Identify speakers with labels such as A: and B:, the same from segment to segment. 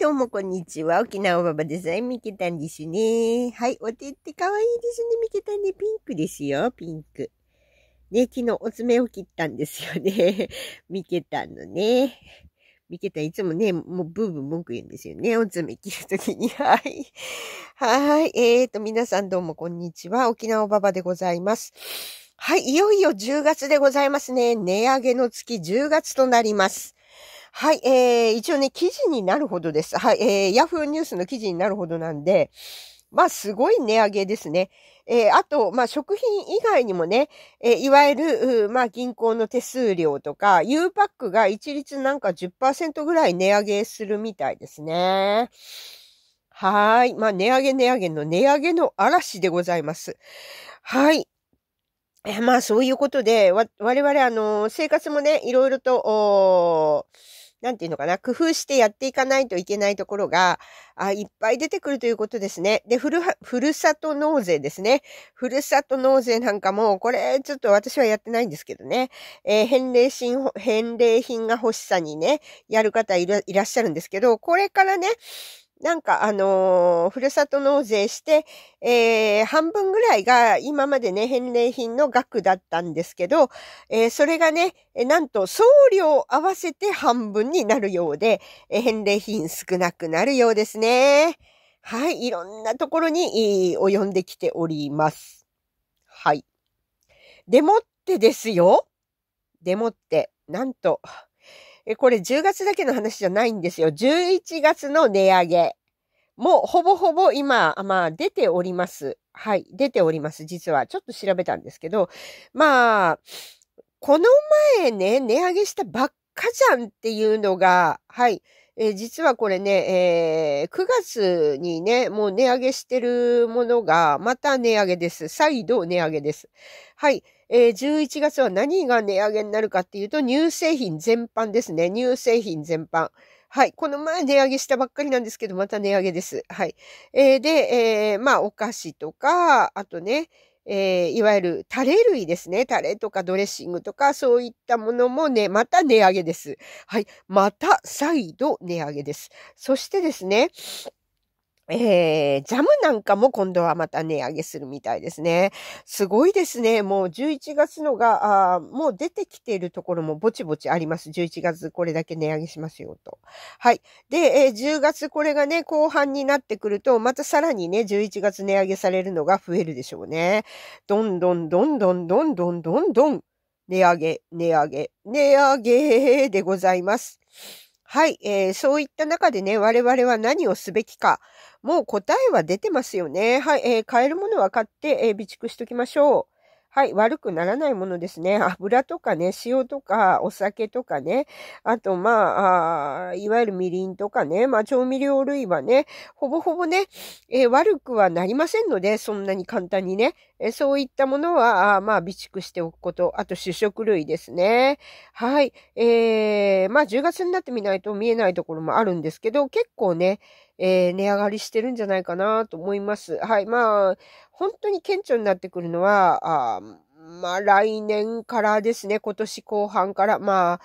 A: どうもこんにちは。沖縄ばばでイン、みけたんですね。はい、おてって可愛いですね。ミケたね。ピンクですよ、ピンク。ね、昨日お爪を切ったんですよね。ミケたのね。ミケたいつもね、もうブーブー文句言うんですよね。お爪切るときに。はい。はい。えーと、皆さんどうもこんにちは。沖縄ばばでございます。はい、いよいよ10月でございますね。値上げの月10月となります。はい、えー、一応ね、記事になるほどです。はい、えー、ヤフーニュースの記事になるほどなんで、まあ、すごい値上げですね。えー、あと、まあ、食品以外にもね、えー、いわゆる、まあ、銀行の手数料とか、U パックが一律なんか10%ぐらい値上げするみたいですね。はい。まあ、値上げ値上げの値上げの嵐でございます。はい。えまあ、そういうことで、我々、あのー、生活もね、いろいろと、おーなんていうのかな、工夫してやっていかないといけないところが、あいっぱい出てくるということですね。で、ふる、ふるさと納税ですね。ふるさと納税なんかも、これ、ちょっと私はやってないんですけどね。えー、返礼品、返礼品が欲しさにね、やる方いらっしゃるんですけど、これからね、なんかあのー、ふるさと納税して、えー、半分ぐらいが今までね、返礼品の額だったんですけど、えー、それがね、なんと送料合わせて半分になるようで、え返礼品少なくなるようですね。はい、いろんなところに、えー、及んできております。はい。でもってですよ。でもって、なんと、え、これ10月だけの話じゃないんですよ。11月の値上げ。もうほぼほぼ今、まあ出ております。はい、出ております。実は。ちょっと調べたんですけど。まあ、この前ね、値上げしたばっかじゃんっていうのが、はい。え実はこれね、えー、9月にね、もう値上げしてるものが、また値上げです。再度値上げです。はい。えー、11月は何が値上げになるかっていうと、乳製品全般ですね。乳製品全般。はい。この前値上げしたばっかりなんですけど、また値上げです。はい。えー、で、えー、まあ、お菓子とか、あとね、えー、いわゆるタレ類ですね。タレとかドレッシングとか、そういったものもね、また値上げです。はい。また再度値上げです。そしてですね、えー、ジャムなんかも今度はまた値上げするみたいですね。すごいですね。もう11月のが、あもう出てきているところもぼちぼちあります。11月これだけ値上げしますよと。はい。で、えー、10月これがね、後半になってくると、またさらにね、11月値上げされるのが増えるでしょうね。どんどんどんどんどんどんどんどん、値上げ、値上げ、値上げでございます。はい、えー、そういった中でね、我々は何をすべきか。もう答えは出てますよね。はい、えー、買えるものは買って、えー、備蓄しときましょう。はい、悪くならないものですね。油とかね、塩とか、お酒とかね、あと、まあ、あいわゆるみりんとかね、まあ、調味料類はね、ほぼほぼね、えー、悪くはなりませんので、そんなに簡単にね、えー、そういったものは、あまあ、備蓄しておくこと、あと主食類ですね。はい、えー、まあ、10月になってみないと見えないところもあるんですけど、結構ね、えー、値上がりしてるんじゃないかなと思います。はい。まあ、本当に顕著になってくるのは、あまあ、来年からですね、今年後半から、まあ、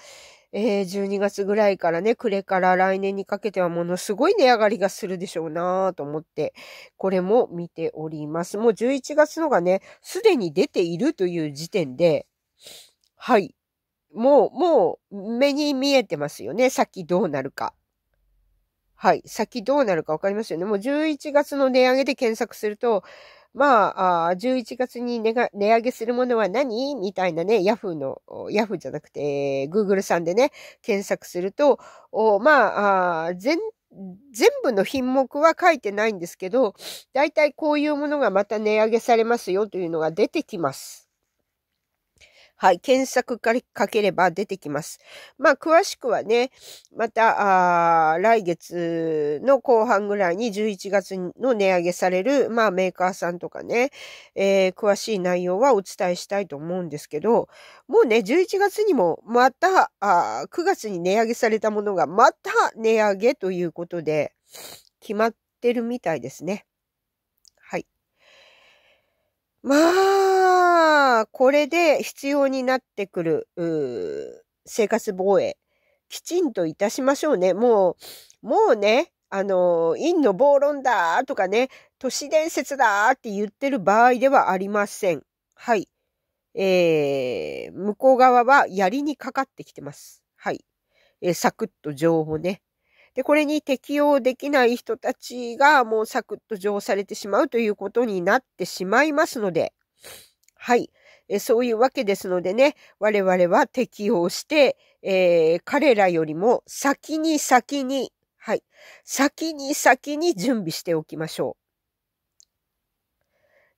A: えー、12月ぐらいからね、暮れから来年にかけてはものすごい値上がりがするでしょうなぁと思って、これも見ております。もう11月のがね、すでに出ているという時点で、はい。もう、もう、目に見えてますよね。さっきどうなるか。はい、先どうなるかわかりますよね。もう11月の値上げで検索すると、まあ、あ11月に値が値上げするものは何みたいなね、ヤフーの、ヤフーじゃなくて、Google さんでね、検索すると、おまああ全、全部の品目は書いてないんですけど、だいたいこういうものがまた値上げされますよというのが出てきます。はい、検索かかければ出てきます。まあ、詳しくはね、また、あ来月の後半ぐらいに11月の値上げされる、まあ、メーカーさんとかね、えー、詳しい内容はお伝えしたいと思うんですけど、もうね、11月にもまた、あ9月に値上げされたものがまた値上げということで、決まってるみたいですね。はい。まあ、これで必要になってくる、生活防衛、きちんといたしましょうね。もう、もうね、あの、陰の暴論だとかね、都市伝説だって言ってる場合ではありません。はい。えー、向こう側は槍にかかってきてます。はい。えー、サクッと情報ね。で、これに適用できない人たちがもうサクッと報されてしまうということになってしまいますので、はい。えそういうわけですのでね、我々は適応して、えー、彼らよりも先に先に、はい、先に先に準備しておきましょう。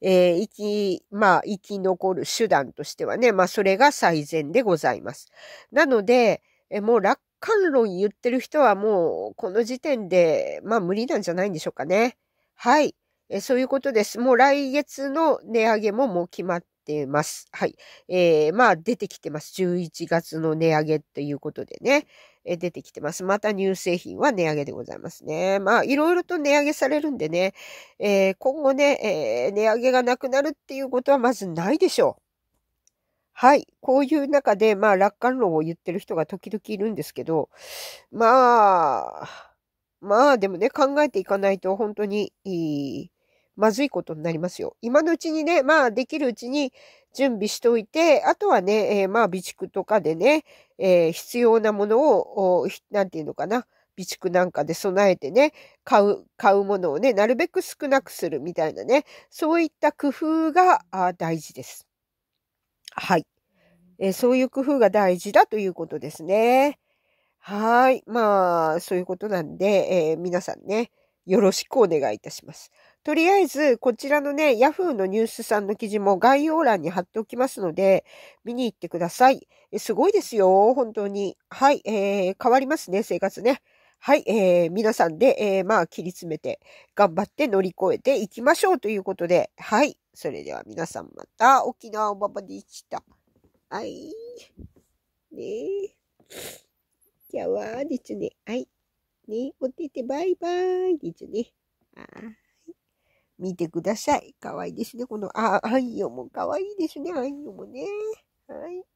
A: えー、生き、まあ、生き残る手段としてはね、まあ、それが最善でございます。なので、えもう楽観論言ってる人はもう、この時点で、まあ、無理なんじゃないんでしょうかね。はい。えそういうことです。もう来月の値上げももう決まっってます。はい。えー、まあ出てきてます。11月の値上げということでね、え出てきてます。また乳製品は値上げでございますね。まあいろいろと値上げされるんでね、えー、今後ね、え値上げがなくなるっていうことはまずないでしょう。はい。こういう中で、まあ、楽観論を言ってる人が時々いるんですけど、まあ、まあ、でもね、考えていかないと本当にいい、まずいことになりますよ。今のうちにね、まあできるうちに準備しておいて、あとはね、えー、まあ備蓄とかでね、えー、必要なものを、なんていうのかな、備蓄なんかで備えてね、買う、買うものをね、なるべく少なくするみたいなね、そういった工夫が大事です。はい、えー、そういう工夫が大事だということですね。はい。まあ、そういうことなんで、えー、皆さんね、よろしくお願いいたします。とりあえず、こちらのね、ヤフーのニュースさんの記事も概要欄に貼っておきますので、見に行ってください。すごいですよ、本当に。はい、えー、変わりますね、生活ね。はい、えー、皆さんで、えー、まあ、切り詰めて、頑張って乗り越えていきましょうということで、はい。それでは皆さんまた、沖縄おばばでした。はい。ねえ。じゃあは、ですね。はい。ねおててバイバイですね。見てください。かわいいですね。この、あ、あんよもかわいいですね。あんよもね。はい。